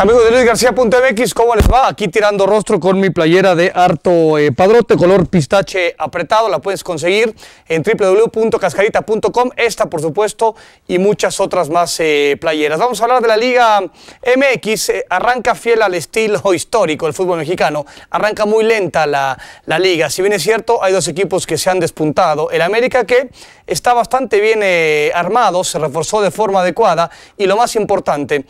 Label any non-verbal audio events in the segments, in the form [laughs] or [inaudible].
Amigos de Luis García ¿cómo les va? Aquí tirando rostro con mi playera de harto eh, padrote, color pistache apretado. La puedes conseguir en www.cascarita.com. Esta, por supuesto, y muchas otras más eh, playeras. Vamos a hablar de la Liga MX. Eh, arranca fiel al estilo [laughs] histórico del fútbol mexicano. Arranca muy lenta la, la, liga. Si bien es cierto, hay dos equipos que se han despuntado. El América, que está bastante bien armado, se reforzó de forma adecuada. Y lo más importante,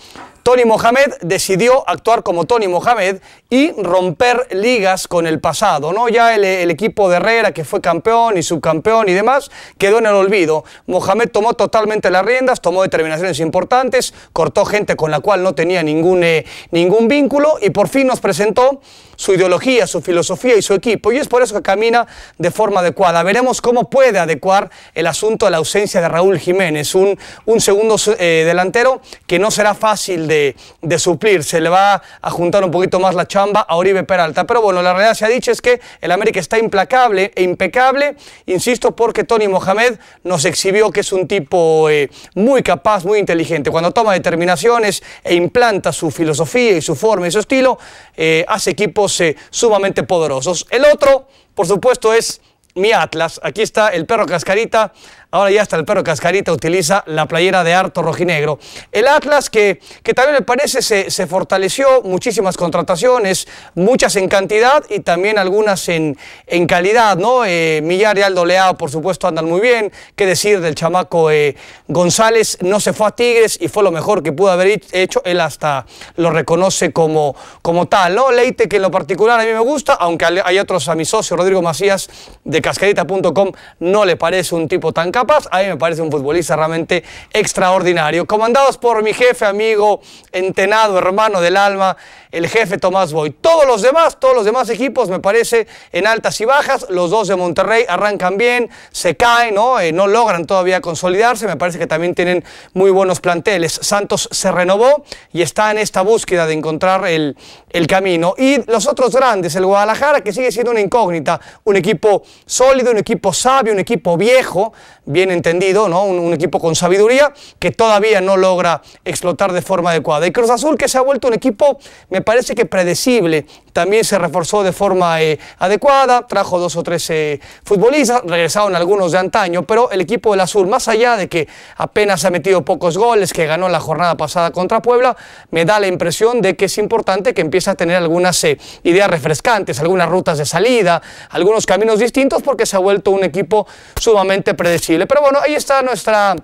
Tony Mohamed decidió actuar como Tony Mohamed y romper ligas con el pasado, ¿no? Ya el, equipo de Herrera, que fue campeón y subcampeón y demás, quedó en el olvido. Mohamed tomó totalmente las riendas, tomó determinaciones importantes, cortó gente con la cual no tenía ningún, eh, ningún vínculo y por fin nos presentó su ideología, su filosofía y su equipo. Y es por eso que camina de forma adecuada. Veremos cómo puede adecuar el asunto a la ausencia de Raúl Jiménez, un, un segundo eh, delantero que no será fácil de de, suplir. Se le va a juntar un poquito más la chamba a Oribe Peralta. Pero bueno, la realidad se ha dicho es que el América está implacable e impecable, insisto, porque Tony Mohamed nos exhibió que es un tipo eh, muy capaz, muy inteligente. Cuando toma determinaciones e implanta su filosofía y su forma y su estilo, eh, hace equipos eh, sumamente poderosos. El otro, por supuesto, es mi Atlas. Aquí está el perro Cascarita. Ahora ya está el perro Cascarita utiliza la playera de harto rojinegro. El Atlas que, que también me parece se, fortaleció, muchísimas contrataciones, muchas en cantidad y también algunas en, en calidad, ¿no? Eh, Millar y Aldo Leao, por supuesto, andan muy bien. ¿Qué decir del chamaco eh, González? No se fue a Tigres y fue lo mejor que pudo haber hecho. Él hasta lo reconoce como, como tal, ¿no? Leite que en lo particular a mí me gusta, aunque hay otros a mi socio, Rodrigo Macías, de cascarita.com no le parece un tipo tan capaz, a mí me parece un futbolista realmente extraordinario. Comandados por mi jefe, amigo, entenado, hermano del alma, el jefe Tomás Boy. Todos los demás, todos los demás equipos me parece en altas y bajas, los dos de Monterrey arrancan bien, se caen, ¿no? Eh, no logran todavía consolidarse, me parece que también tienen muy buenos planteles. Santos se renovó y está en esta búsqueda de encontrar el, el camino. Y los otros grandes, el Guadalajara, que sigue siendo una incógnita, un equipo sólido, un equipo sabio, un equipo viejo, bien entendido, ¿no? Un, equipo con sabiduría que todavía no logra explotar de forma adecuada. Y Cruz Azul, que se ha vuelto un equipo, me parece que predecible, también se reforzó de forma eh, adecuada, trajo dos o tres eh, futbolistas, regresaron algunos de antaño, pero el equipo del Azul, más allá de que apenas ha metido pocos goles, que ganó la jornada pasada contra Puebla, me da la impresión de que es importante que empiece a tener algunas eh, ideas refrescantes, algunas rutas de salida, algunos caminos distintos porque se ha vuelto un equipo sumamente predecible. Pero bueno, ahí está nuestra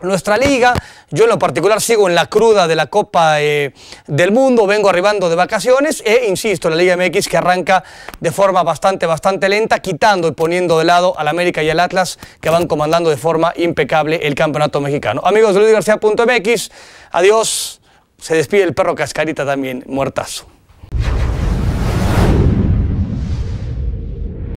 nuestra liga. Yo en lo particular sigo en la cruda de la Copa eh, del Mundo, vengo arribando de vacaciones e insisto, la Liga MX que arranca de forma bastante, bastante lenta, quitando y poniendo de lado al América y al Atlas que van comandando de forma impecable el campeonato mexicano. Amigos de Luis García.mx, adiós. Se despide el perro Cascarita también, muertazo.